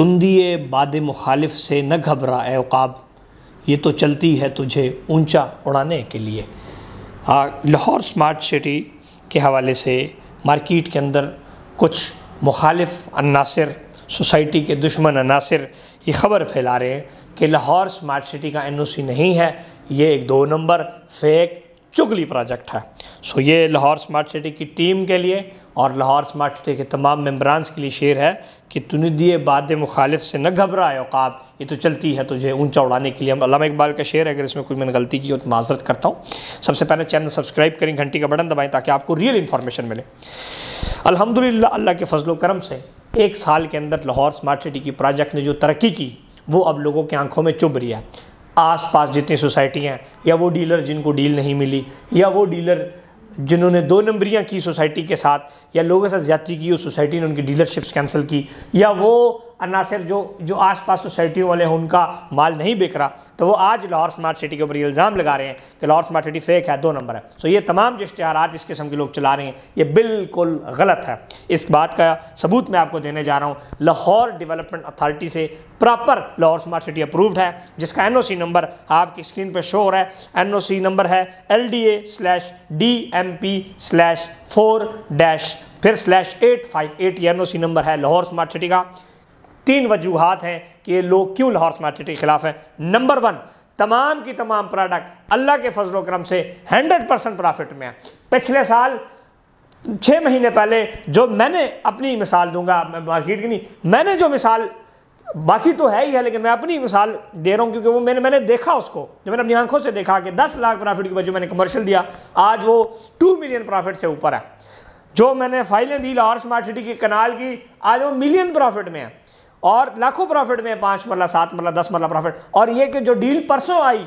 तुम दिए बाद मुखालिफ से न घबरा एवकाब ये तो चलती है तुझे ऊंचा उड़ाने के लिए लाहौर स्मार्ट सिटी के हवाले से मार्केट के अंदर कुछ मुखालिफ अनासर सोसाइटी के दुश्मन अनासर ये ख़बर फैला रहे हैं कि लाहौर स्मार्ट सिटी का एन ओ सी नहीं है ये एक दो नंबर फेक चुगली प्रोजेक्ट है सो ये लाहौर स्मार्ट सिटी की टीम के लिए और लाहौर स्मार्ट सिटी के तमाम मम्बरानस के लिए शेर है कि दिए बाद मुखालिफ से न घबराए औकाब ये तो चलती है तुझे ऊंचा उड़ाने के लिए हम इकबाल का शेर है अगर इसमें कोई मैंने गलती की हो तो माजरत करता हूँ सबसे पहले चैनल सब्सक्राइब करें घंटी का बटन दबाएँ ताकि आपको रियल इन्फॉर्मेशन मिले अलहमदिल्ला अल्लाह के फजलो करम से एक साल के अंदर लाहौर स्मार्ट सिटी की प्रोजेक्ट ने जो तरक्की की वो अब लोगों की आंखों में चुभ रही है आस पास जितनी सोसाइटी हैं या वो डीलर जिनको डील नहीं मिली या वो डीलर जिन्होंने दो नंबरियाँ की सोसाइटी के साथ या लोगों के साथ ज्यादा की उस सोसाइटी ने उनकी डीलरशिप्स कैंसिल की या वो अनासर जो जो आसपास सोसाइटियों वाले हैं उनका माल नहीं बिक रहा तो वो आज लाहौर स्मार्ट सिटी के ऊपर ये इल्ज़ाम लगा रहे हैं कि लाहौर स्मार्ट सिटी फेक है दो नंबर है सो ये तमाम जो इश्तहार इस किस्म के लोग चला रहे हैं ये बिल्कुल गलत है इस बात का सबूत मैं आपको देने जा रहा हूँ लाहौर डेवलपमेंट अथॉरिटी से proper Lahore smart city approved है जिसका एन ओ सी नंबर आपकी स्क्रीन पर शो हो रहा है एन ओ सी नंबर है L D A slash D M P slash four dash फिर स्लैश एट फाइव एट ये एन ओ सी नंबर है लाहौर स्मार्ट सिटी का तीन वजूहत हैं कि ये लोग क्यों लाहौर स्मार्ट के ख़िलाफ़ हैं नंबर वन तमाम की तमाम प्रोडक्ट अल्लाह के फजल करम से हंड्रेड परसेंट प्रॉफिट में है पिछले साल छः महीने पहले जो मैंने अपनी मिसाल दूंगा मैं मार्केट की नहीं मैंने जो मिसाल बाकी तो है ही है लेकिन मैं अपनी मिसाल दे रहा हूँ क्योंकि वो मैंने मैंने देखा उसको जो मैंने अपनी आंखों से देखा कि दस लाख प्रॉफिट की वजह मैंने कमर्शियल दिया आज वो टू मिलियन प्रॉफिट से ऊपर है जो मैंने फाइलें दी लाहौर स्मार्ट सिटी की कनाल की आज वो मिलियन प्रॉफिट में है और लाखों प्रॉफिट में पाँच मरला सात मरला दस मरला प्रॉफिट और ये कि जो डील परसों आई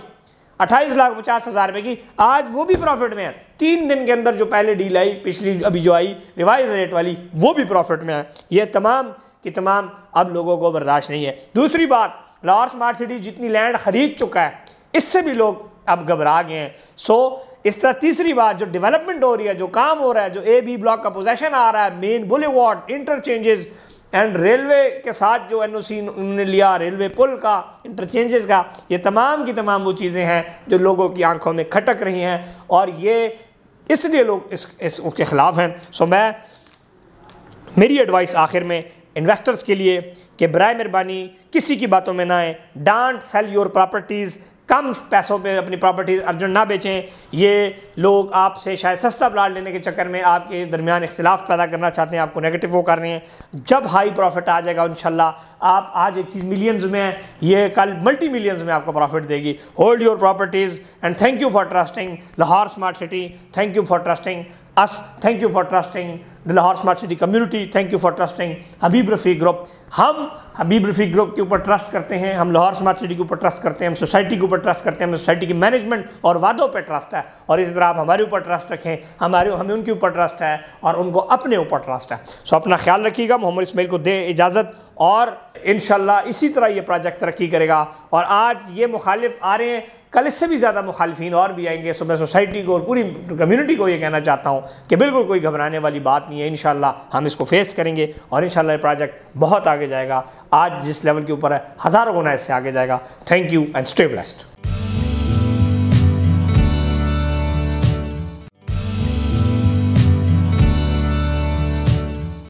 अट्ठाईस लाख पचास हज़ार रुपये की आज वो भी प्रॉफिट में है तीन दिन के अंदर जो पहले डील आई पिछली अभी जो आई रिवाइज रेट वाली वो भी प्रॉफिट में है ये तमाम कि तमाम अब लोगों को बर्दाश्त नहीं है दूसरी बात लाहौर स्मार्ट सिटी जितनी लैंड ख़रीद चुका है इससे भी लोग अब घबरा गए हैं सो इस तरह तीसरी बात जो डेवलपमेंट हो रही है जो काम हो रहा है जो ए बी ब्लॉक का पोजेशन आ रहा है main boulevard interchanges and railway के साथ जो एन उन्होंने लिया रेलवे पुल का इंटरचेंजेस का ये तमाम की तमाम वो चीज़ें हैं जो लोगों की आंखों में खटक रही हैं और ये इसलिए लोग इस, इस उसके ख़िलाफ़ हैं सो मैं मेरी एडवाइस आखिर में इन्वेस्टर्स के लिए कि बर मेहरबानी किसी की बातों में ना आए डांट सेल योर प्रॉपर्टीज़ कम पैसों पे अपनी प्रॉपर्टीज़ अर्जन ना बेचें ये लोग आपसे शायद सस्ता प्लाट लेने के चक्कर में आपके दरमियान इख्तलाफ पैदा करना चाहते हैं आपको नेगेटिव वो कर रहे हैं जब हाई प्रॉफिट आ जाएगा इन आप आज एक चीज़ मिलियंस में है ये कल मल्टी मिलियंस में आपको प्रॉफिट देगी hold your properties and thank you for trusting Lahore smart city thank you for trusting us thank you for trusting Lahore smart city community thank you for trusting Habib Rafi group हम Habib Rafi group के ऊपर trust करते हैं हम Lahore smart city के ऊपर trust करते हैं हम सोसाइटी के ऊपर ट्रस्ट करते हैं हम सोसाइटी की मैनेजमेंट और वादों पर ट्रस्ट है और इस तरह आप हमारे ऊपर ट्रस्ट रखें हमारे हमें उनके ऊपर ट्रस्ट है और उनको अपने ऊपर ट्रस्ट है सो अपना ख्याल रखिएगा मोहम्मद इसमेल को दें इजाज़त और इन इसी तरह ये प्रोजेक्ट तरक्की करेगा और आज ये मुखालिफ आ रहे हैं कल इससे भी ज़्यादा मुखालफन और भी आएंगे सो मैं सोसाइटी को और पूरी कम्यूनिटी को ये कहना चाहता हूँ कि बिल्कुल कोई घबराने वाली बात नहीं है इन हम इसको फेस करेंगे और इन प्रोजेक्ट बहुत आगे जाएगा आज जिस लेवल के ऊपर है हज़ारों गुना इससे आगे जाएगा thank you and stay blessed